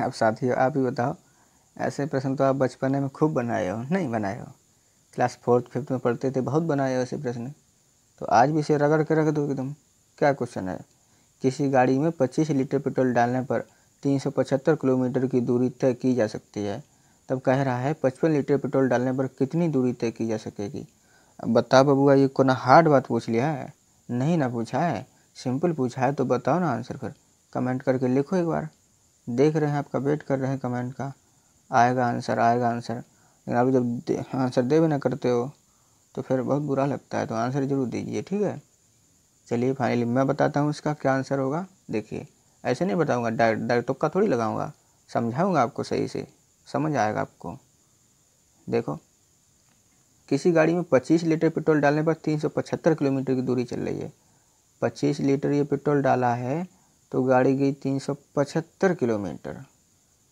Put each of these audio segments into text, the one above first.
अब साथियों आप ही बताओ ऐसे प्रश्न तो आप बचपने में खूब बनाए हो नहीं बनाए हो क्लास फोर्थ फिफ्थ में पढ़ते थे बहुत बनाए हो ऐसे प्रश्न तो आज भी इसे रगड़ के रख दो तुम क्या क्वेश्चन है किसी गाड़ी में 25 लीटर पेट्रोल डालने पर 375 किलोमीटर की दूरी तय की जा सकती है तब कह रहा है 55 लीटर पेट्रोल डालने पर कितनी दूरी तय की जा सकेगी अब बताओ बबुआ ये कोना हार्ड बात पूछ लिया है नहीं ना पूछा है सिंपल पूछा है तो बताओ ना आंसर कर कमेंट करके लिखो एक बार देख रहे हैं आपका वेट कर रहे हैं कमेंट का आएगा आंसर आएगा आंसर लेकिन आप जब दे, आंसर दे भी ना करते हो तो फिर बहुत बुरा लगता है तो आंसर ज़रूर दीजिए ठीक है चलिए फाइनली मैं बताता हूँ इसका क्या आंसर होगा देखिए ऐसे नहीं बताऊँगा डायरेक्ट डायरेक्ट तुक्का थोड़ी लगाऊँगा समझाऊँगा आपको सही से समझ आएगा आपको देखो किसी गाड़ी में 25 लीटर पेट्रोल डालने पर 375 किलोमीटर की दूरी चल रही है 25 लीटर ये पेट्रोल डाला है तो गाड़ी गई तीन सौ पचहत्तर किलोमीटर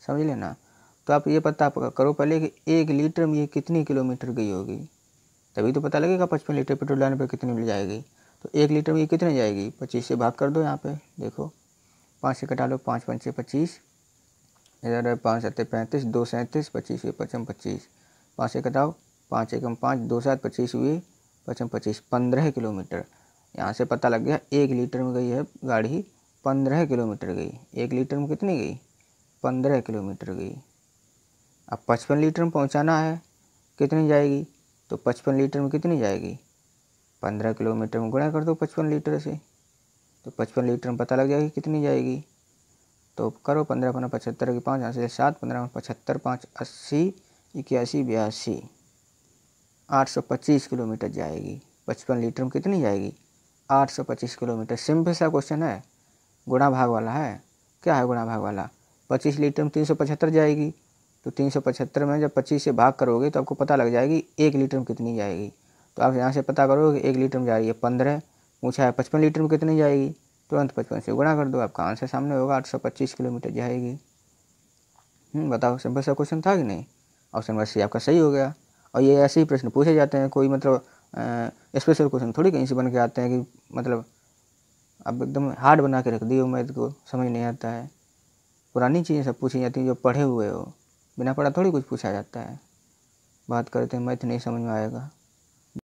समझ लेना तो आप ये पता करो पहले कि एक लीटर में ये कितनी किलोमीटर गई होगी तभी तो पता लगेगा पचपन लीटर पेट्रोल डालने पर कितनी मिल जाएगी तो एक लीटर में ये कितनी जाएगी पच्चीस से भाग कर दो यहाँ पे देखो पाँच से कटा लो पाँच पाँच से पच्चीस इधर पाँच सत्तर पैंतीस दो सैंतीस पच्चीस हुए पचम पच्चीस पाँच से कटाओ पाँच एकम पाँच दो सात पच्चीस हुए पचम पच्चीस पंद्रह किलोमीटर यहाँ से पता लग गया एक लीटर में गई है गाड़ी पंद्रह किलोमीटर गई एक लीटर में कितनी गई पंद्रह किलोमीटर गई अब पचपन लीटर में पहुंचाना है कितनी जाएगी तो पचपन लीटर में कितनी जाएगी पंद्रह किलोमीटर में गुणा कर दो पचपन लीटर से तो पचपन लीटर में पता लग जाएगी कितनी जाएगी तो करो पंद्रह पंद्रह पचहत्तर की पाँच हासिल सात पंद्रह पचहत्तर पाँच अस्सी इक्यासी बयासी आठ सौ पच्चीस किलोमीटर जाएगी पचपन लीटर में कितनी जाएगी आठ सौ पच्चीस किलोमीटर सिंपल सा क्वेश्चन है गुणा भाग वाला है क्या है गुणा भाग वाला पच्चीस लीटर में तीन सौ पचहत्तर जाएगी तो तीन सौ पचहत्तर में जब पच्चीस से भाग करोगे तो आपको पता लग जाएगी एक लीटर में कितनी जाएगी तो आप यहाँ से पता करोगे कि एक लीटर में जा रही है पंद्रह पूछा है पचपन लीटर में कितनी जाएगी तुरंत पचपन से गुणा कर दो आपका आंसर सामने होगा आठ सौ पच्चीस किलोमीटर जाएगी हम्म, बताओ सिंपल सा क्वेश्चन था कि नहीं ऑप्शन नंबर सी आपका सही हो गया और ये ऐसे ही प्रश्न पूछे जाते हैं कोई मतलब स्पेशल क्वेश्चन थोड़ी कहीं से बन के आते हैं कि मतलब अब एकदम हार्ड बना के रख दिए हो मैथ को तो समझ नहीं आता है पुरानी चीज़ें सब पूछी जाती हैं जो पढ़े हुए हो बिना पढ़ा थोड़ी कुछ पूछा जाता है बात करते हैं मैथ तो नहीं समझ में आएगा